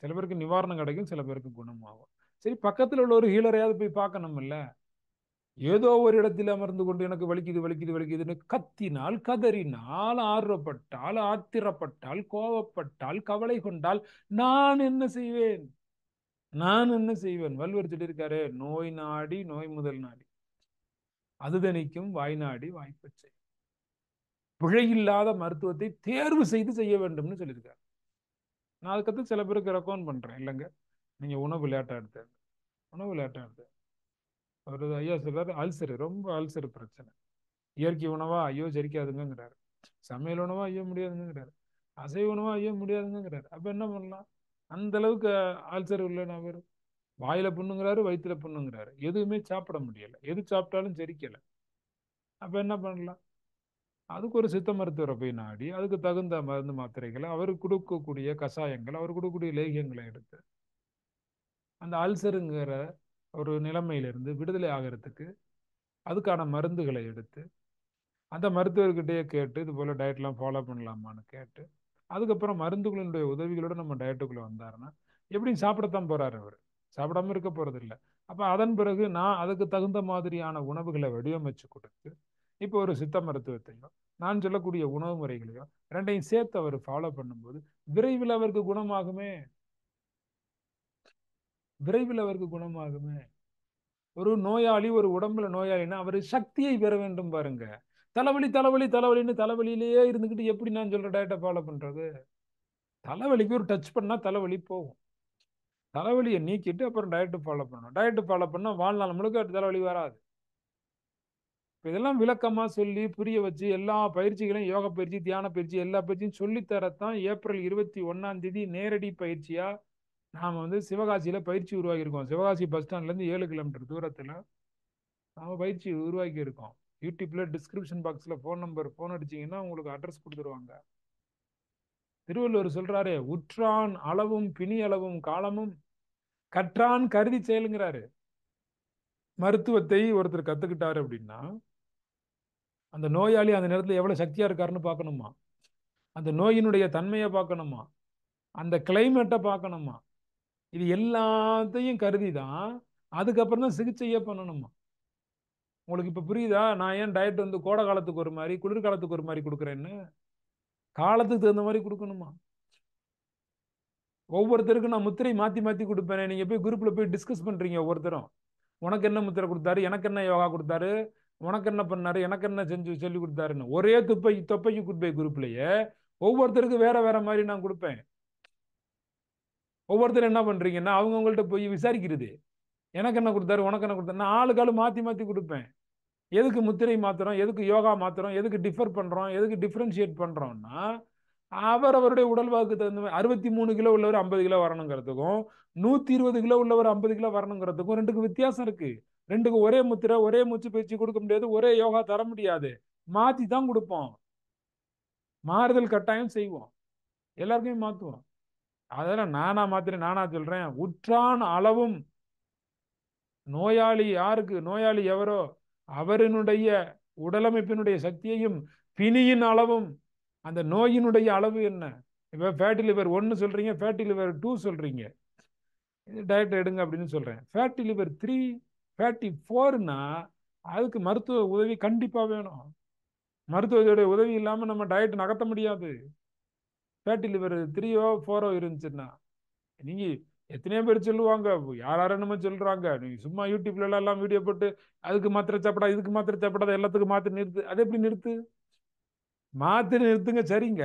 சில பேருக்கு நிவாரணம் கிடைக்கும் சில பேருக்கு குணமாகும் சரி பக்கத்தில் உள்ள ஒரு ஹீலரையாவது போய் பார்க்கணும் இல்லை ஏதோ ஒரு இடத்தில் அமர்ந்து கொண்டு எனக்கு வலிக்குது வலிக்குது வலிக்குதுன்னு கத்தினால் கதறினால் ஆர்வப்பட்டால் ஆத்திரப்பட்டால் கோவப்பட்டால் கவலை கொண்டால் நான் என்ன செய்வேன் நான் என்ன செய்வேன் வள்ளுவர் சொல்லியிருக்காரு நோய் நாடி நோய் முதல் நாடி அது தணிக்கும் வாய் நாடி வாய்ப்பச்சை பிழையில்லாத மருத்துவத்தை தேர்வு செய்து செய்ய வேண்டும்னு சொல்லியிருக்காரு நான் அதுக்கடுத்து சில பேருக்கு ரெக்கமெண்ட் பண்ணுறேன் இல்லைங்க நீங்கள் உணவு லேட்டாக எடுத்தேன் உணவு லேட்டாக எடுத்தேன் அவர் ஐயா சொல்கிறார் அல்சர் ரொம்ப அல்சர் பிரச்சனை இயற்கை உணவாக ஐயோ செரிக்காதுங்கிறாரு சமையல் உணவாக ஐயோ முடியாதுங்கிறாரு அசைவ உணவாக ஐயோ முடியாதுங்கிறாரு அப்போ என்ன பண்ணலாம் அந்த அளவுக்கு அல்சர் உள்ள நபர் வாயில் புண்ணுங்கிறாரு வயிற்றுல புண்ணுங்கிறாரு எதுவுமே சாப்பிட முடியலை எது சாப்பிட்டாலும் ஜெரிக்கலை அப்போ என்ன பண்ணலாம் அதுக்கு ஒரு சித்த மருத்துவரை போய் நாடி அதுக்கு தகுந்த மருந்து மாத்திரைகளை அவர் கொடுக்கக்கூடிய கஷாயங்கள் அவர் கொடுக்கக்கூடிய லேகியங்களை எடுத்து அந்த அல்சருங்கிற ஒரு நிலைமையிலிருந்து விடுதலை ஆகிறதுக்கு அதுக்கான மருந்துகளை எடுத்து அந்த மருத்துவர்கிட்டயே கேட்டு இது போல் டயட்லாம் ஃபாலோ பண்ணலாமான்னு கேட்டு அதுக்கப்புறம் மருந்துகளினுடைய உதவிகளோடு நம்ம டயட்டுக்குள்ளே வந்தாருன்னா எப்படியும் சாப்பிடத்தான் போகிறாரு அவர் சாப்பிடாம இருக்க போகிறதில்ல அப்போ அதன் பிறகு நான் அதுக்கு தகுந்த மாதிரியான உணவுகளை வடிவமைச்சு கொடுத்து இப்போ ஒரு சித்த மருத்துவத்தையோ நான் சொல்லக்கூடிய உணவு முறைகளையோ ரெண்டையும் சேர்த்து அவர் ஃபாலோ பண்ணும்போது விரைவில் அவருக்கு குணமாகுமே விரைவில் அவருக்கு குணமாகுமே ஒரு நோயாளி ஒரு உடம்புல நோயாளின்னா அவர் சக்தியை பெற வேண்டும் பாருங்க தலைவலி தலைவலி தலைவலின்னு தலைவலியிலேயே இருந்துக்கிட்டு எப்படி நான் சொல்ற டயட்டை ஃபாலோ பண்றது தலைவலிக்கு ஒரு டச் பண்ணா தலைவலி போகும் தலைவலியை நீக்கிட்டு அப்புறம் டயட்டு ஃபாலோ பண்ணணும் டயட்டு ஃபாலோ பண்ணால் வாழ்நாள் முழுக்க தலைவலி வராது இதெல்லாம் விளக்கமாக சொல்லி புரிய வச்சு எல்லா பயிற்சிகளையும் யோக பயிற்சி தியான பயிற்சி எல்லா பயிற்சியும் சொல்லித்தரத்தான் ஏப்ரல் இருபத்தி ஒன்றாம் தேதி நேரடி பயிற்சியாக நாம் வந்து சிவகாசியில் பயிற்சி உருவாக்கியிருக்கோம் சிவகாசி பஸ் ஸ்டாண்ட்லேருந்து ஏழு கிலோமீட்டர் தூரத்தில் நாம் பயிற்சி உருவாக்கியிருக்கோம் யூடியூப்பில் டிஸ்கிரிப்ஷன் பாக்ஸில் ஃபோன் நம்பர் ஃபோன் அடிச்சிங்கன்னா உங்களுக்கு அட்ரஸ் கொடுத்துருவாங்க திருவள்ளுவர் சொல்கிறாரு உற்றான் அளவும் பிணி அளவும் காலமும் கற்றான் கருதி செயலுங்கிறாரு மருத்துவத்தை ஒருத்தர் கற்றுக்கிட்டாரு அப்படின்னா அந்த நோயாளி அந்த நேரத்தில் எவ்வளோ சக்தியாக இருக்காருன்னு பார்க்கணுமா அந்த நோயினுடைய தன்மையை பார்க்கணுமா அந்த கிளைமேட்டை பார்க்கணுமா இது எல்லாத்தையும் கருதி தான் அதுக்கப்புறம் தான் சிகிச்சையே பண்ணணுமா உங்களுக்கு இப்போ புரியுதா நான் ஏன் டயட் வந்து கோடை காலத்துக்கு ஒரு மாதிரி குளிர்காலத்துக்கு ஒரு மாதிரி கொடுக்குறேன்னு காலத்துக்கு தகுந்த மாதிரி கொடுக்கணுமா ஒவ்வொருத்தருக்கும் நான் முத்திரை மாற்றி மாற்றி கொடுப்பேன் நீங்கள் போய் குரூப்பில் போய் டிஸ்கஸ் பண்ணுறீங்க ஒவ்வொருத்தரும் உனக்கு என்ன முத்திரை கொடுத்தாரு எனக்கு என்ன யோகா கொடுத்தாரு உனக்கு என்ன பண்ணாரு எனக்கு என்ன செஞ்சு சொல்லி கொடுத்தாருன்னு ஒரே துப்பை தொப்பைக்கு குட்பை குரூப்லயே ஒவ்வொருத்தருக்கும் வேற வேற மாதிரி நான் கொடுப்பேன் ஒவ்வொருத்தரும் என்ன பண்றீங்கன்னா அவங்கவுங்கள்ட்ட போய் விசாரிக்கிறது எனக்கு என்ன கொடுத்தாரு உனக்கு என்ன கொடுத்தாரு நான் ஆளுக்கு ஆளு மாற்றி மாற்றி கொடுப்பேன் எதுக்கு முத்திரை மாத்திரம் எதுக்கு யோகா மாத்துறோம் எதுக்கு டிஃபர் பண்ணுறோம் எதுக்கு டிஃப்ரென்ஷியேட் பண்ணுறோம்னா அவர் அவருடைய உடல் வாக்கு தகுந்த மாதிரி அறுபத்தி மூணு கிலோ உள்ளவர் ஐம்பது கிலோ வரணுங்கிறதுக்கும் நூற்றி இருபது கிலோ உள்ளவர் ஐம்பது கிலோ வரணுங்கிறதுக்கும் ரெண்டுக்கும் வித்தியாசம் இருக்குது ரெண்டுக்கும் ஒரே முத்திரை ஒரே மூச்சு பயிற்சி கொடுக்க முடியாது ஒரே யோகா தர முடியாது மாத்தி தான் கொடுப்போம் மாறுதல் கட்டாயம் செய்வோம் எல்லாருக்குமே மாத்துவோம் அதெல்லாம் நானா மாத்திரை நானா சொல்றேன் உற்றான் அளவும் நோயாளி யாருக்கு நோயாளி எவரோ அவரினுடைய உடலமைப்பினுடைய சக்தியையும் பிணியின் அளவும் அந்த நோயினுடைய அளவு என்ன இப்போ ஃபேட்டி லிவர் ஒன்று சொல்கிறீங்க ஃபேட்டி லிவர் டூ சொல்கிறீங்க இது டயட் எடுங்க அப்படின்னு சொல்கிறேன் ஃபேட்டி லிவர் த்ரீ ஃபேட்டி ஃபோர்னா அதுக்கு மருத்துவ உதவி கண்டிப்பாக வேணும் மருத்துவத்துடைய உதவி இல்லாமல் நம்ம டயட் நகர்த்த முடியாது ஃபேட்டி லிவர் த்ரீயோ ஃபோரோ இருந்துச்சுன்னா நீங்கள் எத்தனையோ பேர் சொல்லுவாங்க யார் யாரென்னமோ சொல்கிறாங்க நீங்கள் சும்மா யூடியூப்லலாம் எல்லாம் வீடியோ போட்டு அதுக்கு மாத்திரை சாப்பிடா இதுக்கு மாத்திரை சாப்பிடாத எல்லாத்துக்கும் மாற்றி நிறுத்து அது எப்படி நிறுத்து மாற்றி நிறுத்துங்க சரிங்க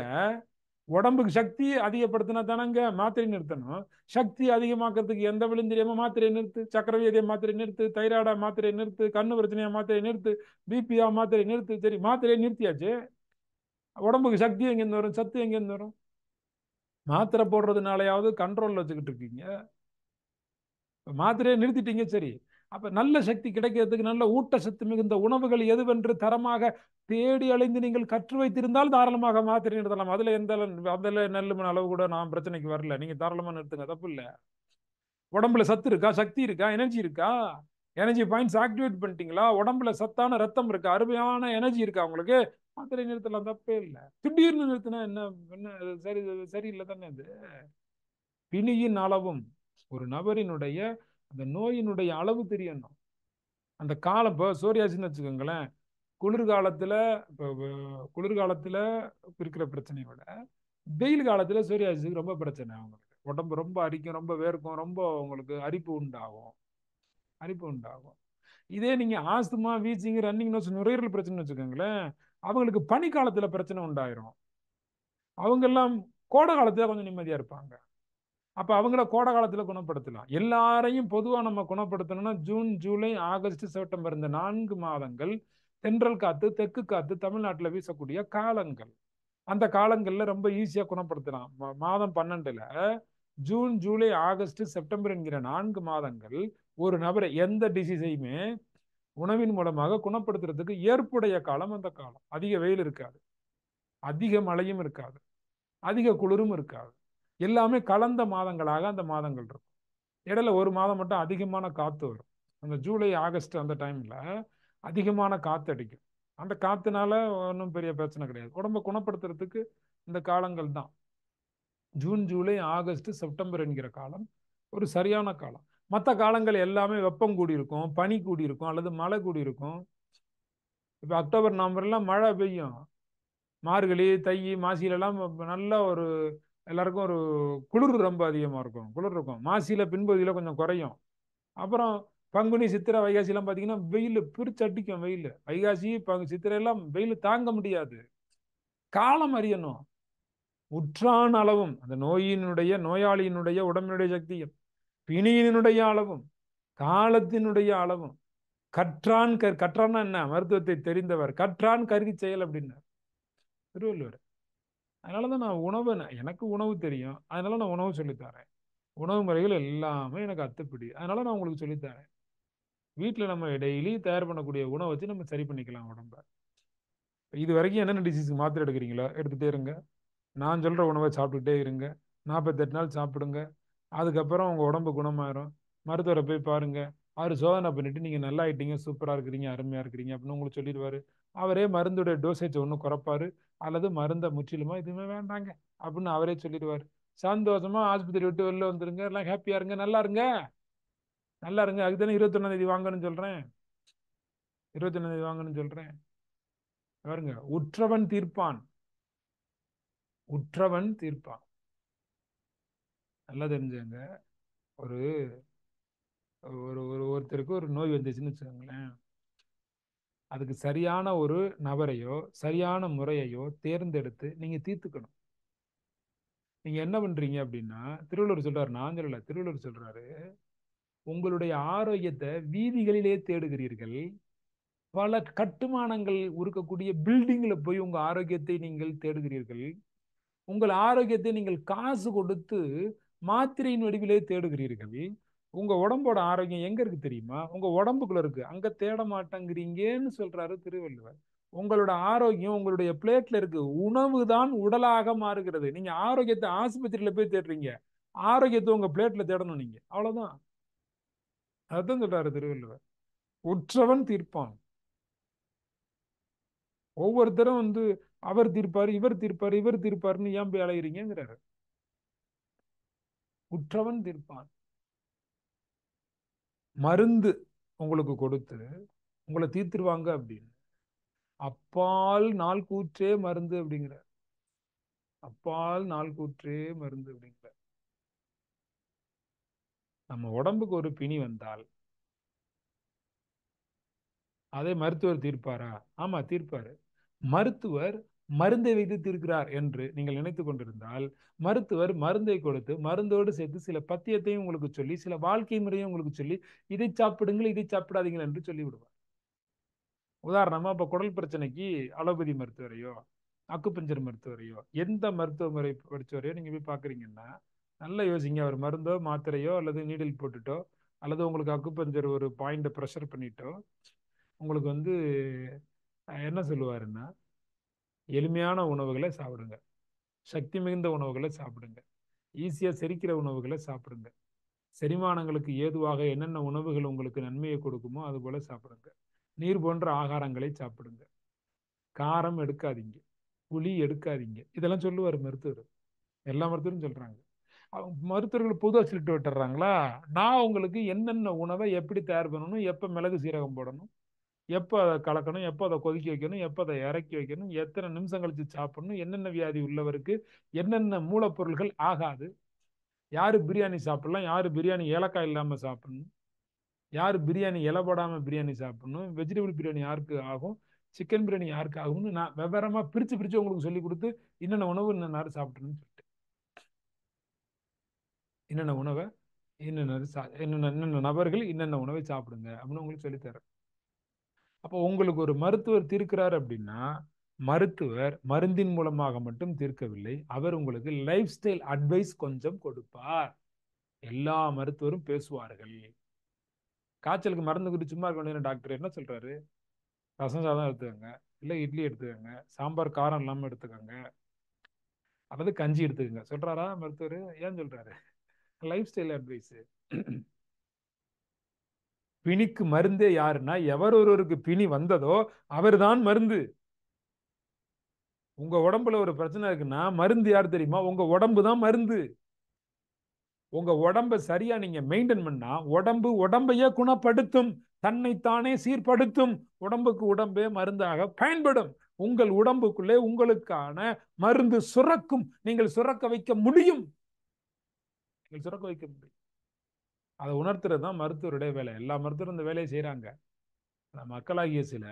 உடம்புக்கு சக்தி அதிகப்படுத்தினா தானங்க மாத்திரை நிறுத்தணும் சக்தி அதிகமாக்குறதுக்கு எந்த விழுந்திரியமோ மாத்திரை நிறுத்து சக்கரவியதியை மாத்திரை நிறுத்து தைராய்டா மாத்திரை நிறுத்து கண்ணு பிரச்சனையா மாத்திரை நிறுத்து பிபியா மாத்திரை நிறுத்து சரி மாத்திரையை நிறுத்தியாச்சு உடம்புக்கு சக்தி எங்கேருந்து வரும் சத்து எங்கேருந்து வரும் மாத்திரை போடுறதுனாலையாவது கண்ட்ரோலில் வச்சுக்கிட்டு இருக்கீங்க மாத்திரையை நிறுத்திட்டீங்க சரி அப்போ நல்ல சக்தி கிடைக்கிறதுக்கு நல்ல ஊட்டச்சத்து மிகுந்த உணவுகள் எதுவென்று தரமாக தேடி அழிந்து நீங்கள் கற்று வைத்திருந்தால் தாராளமாக மாத்திரை நிறுத்தலாம் அதில் எந்த அதில் நெல் மண் அளவு கூட நான் பிரச்சனைக்கு வரல நீங்கள் தாராளமாக நிறுத்துங்க தப்பு இல்லை உடம்புல சத்து இருக்கா சக்தி இருக்கா எனர்ஜி இருக்கா எனர்ஜி பாயிண்ட்ஸ் ஆக்டிவேட் பண்ணிட்டீங்களா உடம்புல சத்தான ரத்தம் இருக்கா அருமையான எனர்ஜி இருக்கா உங்களுக்கு மாத்திரை நிறுத்தலாம் தப்பே இல்லை திடீர்னு நிறுத்தினா என்ன என்ன சரி சரியில்லை தானே அது பிணியின் அளவும் ஒரு நபரினுடைய அந்த நோயினுடைய அளவு தெரியணும் அந்த காலம் இப்போ சோரியாசின்னு வச்சுக்கோங்களேன் குளிர்காலத்தில் இப்போ குளிர்காலத்தில் இருக்கிற பிரச்சனை விட வெயில் காலத்தில் சோரியாசிக்கு ரொம்ப பிரச்சனை அவங்களுக்கு உடம்பு ரொம்ப அரிக்கும் ரொம்ப வேர்க்கும் ரொம்ப அவங்களுக்கு அரிப்பு உண்டாகும் அரிப்பு உண்டாகும் இதே நீங்கள் ஆஸ்துமா வீச்சிங் ரன்னிங் நோஸ் நுரையீரல் பிரச்சனை வச்சுக்கோங்களேன் அவங்களுக்கு பனிக்காலத்தில் பிரச்சனை உண்டாயிரும் அவங்கெல்லாம் கோடை காலத்தில் கொஞ்சம் நிம்மதியாக இருப்பாங்க அப்போ அவங்கள கோடை காலத்தில் குணப்படுத்தலாம் எல்லாரையும் பொதுவாக நம்ம குணப்படுத்தணும்னா ஜூன் ஜூலை ஆகஸ்ட் செப்டம்பர் இந்த நான்கு மாதங்கள் தென்றல் காத்து தெற்கு காத்து தமிழ்நாட்டில் வீசக்கூடிய காலங்கள் அந்த காலங்களில் ரொம்ப ஈஸியாக குணப்படுத்தலாம் மாதம் பன்னெண்டில் ஜூன் ஜூலை ஆகஸ்ட் செப்டம்பர் என்கிற நான்கு மாதங்கள் ஒரு நபரை எந்த டிசீஸையுமே உணவின் மூலமாக குணப்படுத்துறதுக்கு ஏற்புடைய காலம் அந்த காலம் அதிக வெயில் இருக்காது அதிக மழையும் இருக்காது அதிக குளிரும் இருக்காது எல்லாமே கலந்த மாதங்களாக அந்த மாதங்கள் இருக்கும் இடையில ஒரு மாதம் மட்டும் அதிகமான காற்று வரும் அந்த ஜூலை ஆகஸ்ட் அந்த டைமில் அதிகமான காற்று அடிக்கும் அந்த காற்றுனால ஒன்றும் பெரிய பிரச்சனை கிடையாது உடம்பை குணப்படுத்துறதுக்கு இந்த காலங்கள் தான் ஜூன் ஜூலை ஆகஸ்ட் செப்டம்பர் என்கிற காலம் ஒரு சரியான காலம் மற்ற காலங்கள் எல்லாமே வெப்பம் கூடியிருக்கும் பனி கூடியிருக்கும் அல்லது மழை கூடியிருக்கும் இப்போ அக்டோபர் நவம்பர்லாம் மழை பெய்யும் மார்கழி தை மாசிலெல்லாம் நல்ல ஒரு எல்லாருக்கும் ஒரு குளிர் ரொம்ப அதிகமாக இருக்கும் குளிர் இருக்கும் மாசியில் பின்பகுதியில் கொஞ்சம் குறையும் அப்புறம் பங்குனி சித்திரை வைகாசிலாம் பார்த்தீங்கன்னா வெயில் பிரிச்சட்டிக்கும் வெயில் வைகாசி பங்கு சித்திரையெல்லாம் வெயில் தாங்க முடியாது காலம் அறியணும் உற்றான் அளவும் அந்த நோயினுடைய நோயாளியினுடைய உடம்பினுடைய சக்தியும் பிணியினுடைய அளவும் காலத்தினுடைய அளவும் கற்றான் கற் கற்றான்னா என்ன மருத்துவத்தை தெரிந்தவர் கற்றான் கருதி செயல் அப்படின்னார் திருவள்ளுவர் அதனால தான் நான் உணவு எனக்கு உணவு தெரியும் அதனால நான் உணவு சொல்லித்தரேன் உணவு முறைகள் எல்லாமே எனக்கு அத்துப்பிடி அதனால நான் உங்களுக்கு சொல்லித்தரேன் வீட்டில் நம்ம டெய்லி தயார் பண்ணக்கூடிய உணவை வச்சு நம்ம சரி பண்ணிக்கலாம் உடம்ப இது வரைக்கும் என்னென்ன டிசீஸ் மாத்திரை எடுக்கிறீங்களோ எடுத்துகிட்டே இருங்க நான் சொல்கிற உணவை சாப்பிட்டுக்கிட்டே இருங்க நாற்பத்தெட்டு நாள் சாப்பிடுங்க அதுக்கப்புறம் உங்கள் உடம்பு குணமாயிரும் மருத்துவரை போய் பாருங்கள் அவர் சோதனை பண்ணிட்டு நீங்கள் நல்லா ஆயிட்டீங்க சூப்பராக இருக்கிறீங்க அருமையாக இருக்கிறீங்க அப்படின்னு உங்களுக்கு சொல்லிடுவாரு அவரே மருந்துடைய டோசேஜ் ஒன்றும் குறைப்பாரு அல்லது மருந்தை முற்றிலுமா எதுவுமே வேண்டாங்க அப்படின்னு அவரே சொல்லிடுவார் சந்தோஷமா ஆஸ்பத்திரி விட்டு வெளில வந்துருங்க எல்லாம் ஹாப்பியா இருங்க நல்லா இருங்க நல்லா இருங்க அதுக்கு தானே இருபத்தொன்னாம் தேதி வாங்கணும்னு சொல்றேன் இருபத்தொன்னாம் தேதி வாங்கணும்னு சொல்றேன் பாருங்க உற்றவன் தீர்ப்பான் உற்றவன் தீர்ப்பான் நல்லா தெரிஞ்சாங்க ஒரு ஒரு ஒரு ஒருத்தருக்கு ஒரு நோய் வந்துச்சுன்னு வச்சுக்கோங்களேன் அதுக்கு சரியான ஒரு நபரையோ சரியான முறையையோ தேர்ந்தெடுத்து நீங்கள் தீர்த்துக்கணும் நீங்கள் என்ன பண்ணுறீங்க அப்படின்னா திருவள்ளுவர் சொல்கிறார் நான் சொல்லல திருவள்ளுவர் சொல்கிறாரு உங்களுடைய ஆரோக்கியத்தை வீதிகளிலே தேடுகிறீர்கள் பல கட்டுமானங்கள் இருக்கக்கூடிய பில்டிங்கில் போய் உங்கள் ஆரோக்கியத்தை நீங்கள் தேடுகிறீர்கள் உங்கள் ஆரோக்கியத்தை நீங்கள் காசு கொடுத்து மாத்திரையின் வடிவிலே தேடுகிறீர்கள் உங்க உடம்போட ஆரோக்கியம் எங்க இருக்கு தெரியுமா உங்க உடம்புக்குள்ள இருக்கு அங்க தேட மாட்டேங்கிறீங்கன்னு சொல்றாரு திருவள்ளுவர் உங்களோட ஆரோக்கியம் உங்களுடைய பிளேட்ல இருக்கு உணவு தான் உடலாக மாறுகிறது நீங்க ஆரோக்கியத்தை ஆஸ்பத்திரியில போய் தேடுறீங்க ஆரோக்கியத்தை உங்க பிளேட்ல தேடணும் நீங்க அவ்வளவுதான் அதுதான் சொல்றாரு திருவள்ளுவர் உற்றவன் தீர்ப்பான் ஒவ்வொருத்தரும் வந்து அவர் தீர்ப்பாரு இவர் தீர்ப்பாரு இவர் தீர்ப்பாருன்னு ஏன் போய் அலையிறீங்கிறாரு உற்றவன் தீர்ப்பான் மருந்து உங்களுக்கு கொடுத்து உங்களை தீர்த்துருவாங்க அப்படின்னு அப்பால் நாள் கூற்றே மருந்து அப்படிங்கிறார் அப்பால் நாள் கூற்றே மருந்து அப்படிங்கிறார் நம்ம உடம்புக்கு ஒரு பிணி வந்தால் அதே மருத்துவர் தீர்ப்பாரா ஆமா தீர்ப்பாரு மருத்துவர் மருந்தை வைத்திருக்கிறார் என்று நீங்கள் நினைத்து கொண்டிருந்தால் மருத்துவர் மருந்தை கொடுத்து மருந்தோடு சேர்த்து சில பத்தியத்தையும் உங்களுக்கு சொல்லி சில வாழ்க்கை முறையும் உங்களுக்கு சொல்லி இதை சாப்பிடுங்கள் இதை சாப்பிடாதீங்கள் என்று சொல்லிவிடுவார் உதாரணமா இப்ப குடல் பிரச்சனைக்கு அலோபதி மருத்துவரையோ அக்குப்பஞ்சர் மருத்துவரையோ எந்த மருத்துவ முறை படித்தவரையோ நீங்க போய் பாக்குறீங்கன்னா நல்லா யோசிங்க அவர் மருந்தோ மாத்திரையோ அல்லது நீடில் போட்டுட்டோ அல்லது உங்களுக்கு அக்குப்பஞ்சர் ஒரு பாயிண்ட்டை ப்ரெஷர் பண்ணிட்டோ உங்களுக்கு வந்து என்ன சொல்லுவாருன்னா எளிமையான உணவுகளை சாப்பிடுங்க சக்தி மிகுந்த உணவுகளை சாப்பிடுங்க ஈஸியாக செரிக்கிற உணவுகளை சாப்பிடுங்க செரிமானங்களுக்கு ஏதுவாக என்னென்ன உணவுகள் உங்களுக்கு நன்மையை கொடுக்குமோ அது போல் சாப்பிடுங்க நீர் போன்ற ஆகாரங்களை சாப்பிடுங்க காரம் எடுக்காதீங்க புளி எடுக்காதீங்க இதெல்லாம் சொல்லுவார் மருத்துவர் எல்லா மருத்துவரும் சொல்கிறாங்க மருத்துவர்கள் புதுவாக சொல்லிட்டு விட்டுறாங்களா நான் உங்களுக்கு என்னென்ன உணவை எப்படி தயார் பண்ணணும் எப்போ மிளகு சீரகம் போடணும் எப்போ அதை கலக்கணும் எப்போ அதை கொதிக்க வைக்கணும் எப்போ அதை இறக்கி வைக்கணும் எத்தனை நிமிஷம் கழிச்சு சாப்பிடணும் என்னென்ன வியாதி உள்ளவருக்கு என்னென்ன மூலப்பொருள்கள் ஆகாது யார் பிரியாணி சாப்பிடலாம் யார் பிரியாணி ஏலக்காய் இல்லாமல் சாப்பிடணும் யார் பிரியாணி இலப்படாமல் பிரியாணி சாப்பிடணும் வெஜிடபிள் பிரியாணி யாருக்கு ஆகும் சிக்கன் பிரியாணி யாருக்கு ஆகும்னு நான் வெவ்வேறமாக பிரித்து பிரித்து உங்களுக்கு சொல்லி கொடுத்து என்னென்ன உணவு என்னென்ன சாப்பிடணும்னு சொல்லிட்டு என்னென்ன உணவை என்னென்ன என்னென்ன நபர்கள் என்னென்ன உணவை சாப்பிடுங்க அப்படின்னு உங்களுக்கு சொல்லித்தரேன் அப்போ உங்களுக்கு ஒரு மருத்துவர் தீர்க்கிறார் அப்படின்னா மருத்துவர் மருந்தின் மூலமாக மட்டும் தீர்க்கவில்லை அவர் உங்களுக்கு லைஃப் ஸ்டைல் அட்வைஸ் கொஞ்சம் கொடுப்பார் எல்லா மருத்துவரும் பேசுவார்கள் காய்ச்சலுக்கு மருந்து குறித்து சும்மா இருக்க டாக்டர் என்ன சொல்றாரு ரசம் சாதம் எடுத்துக்கோங்க இல்லை இட்லி எடுத்துக்கோங்க சாம்பார் காரம் இல்லாமல் எடுத்துக்கோங்க அல்லது கஞ்சி எடுத்துக்கோங்க சொல்றாரா மருத்துவர் ஏன் சொல்றாரு லைஃப் ஸ்டைல் அட்வைஸு பிணிக்கு மருந்தே யாருன்னா எவர் ஒருவருக்கு பிணி வந்ததோ அவர் தான் மருந்து உங்க உடம்புல ஒரு பிரச்சனை இருக்குன்னா மருந்து யார் தெரியுமா உங்க உடம்பு தான் மருந்து உங்க உடம்ப சரியா நீங்க மெயின்டைன் பண்ணா உடம்பு உடம்பையே குணப்படுத்தும் தன்னைத்தானே சீர்படுத்தும் உடம்புக்கு உடம்பே மருந்தாக பயன்படும் உங்கள் உடம்புக்குள்ளே உங்களுக்கான மருந்து சுரக்கும் நீங்கள் சுரக்க வைக்க முடியும் நீங்கள் சுரக்க வைக்க முடியும் அதை உணர்த்துறது தான் மருத்துவருடைய வேலை எல்லா மருத்துவரும் இந்த வேலையை செய்கிறாங்க மக்களாகிய சில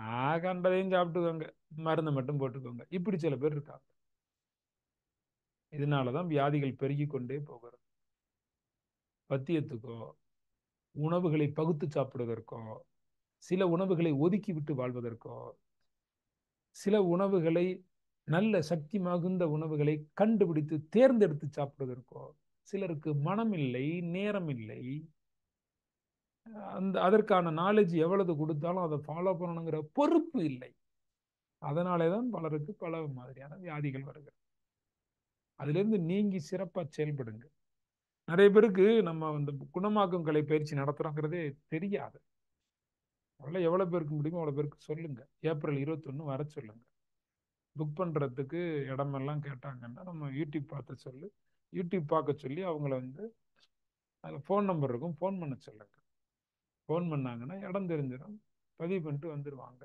நான் கண்டதையும் சாப்பிட்டுக்கோங்க மருந்து மட்டும் போட்டுக்கோங்க இப்படி சில பேர் இருக்காங்க இதனால தான் வியாதிகள் பெருகி கொண்டே போகிறது பத்தியத்துக்கோ உணவுகளை பகுத்து சாப்பிடுவதற்கோ சில உணவுகளை ஒதுக்கி விட்டு வாழ்வதற்கோ சில உணவுகளை நல்ல சக்தி மிகுந்த உணவுகளை கண்டுபிடித்து தேர்ந்தெடுத்து சாப்பிடுவதற்கோ சிலருக்கு மனம் இல்லை நேரம் இல்லை அந்த அதற்கான நாலேஜ் எவ்வளவு கொடுத்தாலும் அதை ஃபாலோ பண்ணணுங்கிற பொறுப்பு இல்லை அதனாலே தான் பலருக்கு பல மாதிரியான வியாதிகள் வருகிறது அதுலேருந்து நீங்கி சிறப்பாக செயல்படுங்க நிறைய பேருக்கு நம்ம அந்த குணமாக்கும் கலை பயிற்சி நடத்துகிறோங்கிறதே தெரியாது அதெல்லாம் எவ்வளோ பேருக்கு முடியுமோ அவ்வளோ பேருக்கு சொல்லுங்கள் ஏப்ரல் இருபத்தொன்று வர சொல்லுங்கள் புக் பண்ணுறதுக்கு இடமெல்லாம் கேட்டாங்கன்னா நம்ம யூடியூப் பார்த்து சொல்லு யூடியூப் பார்க்க சொல்லி அவங்கள வந்து அதில் ஃபோன் நம்பர் இருக்கும் ஃபோன் பண்ண சொல்லுங்க ஃபோன் பண்ணாங்கன்னா இடம் தெரிஞ்சிடும் பதிவு பண்ணிட்டு வந்துடுவாங்க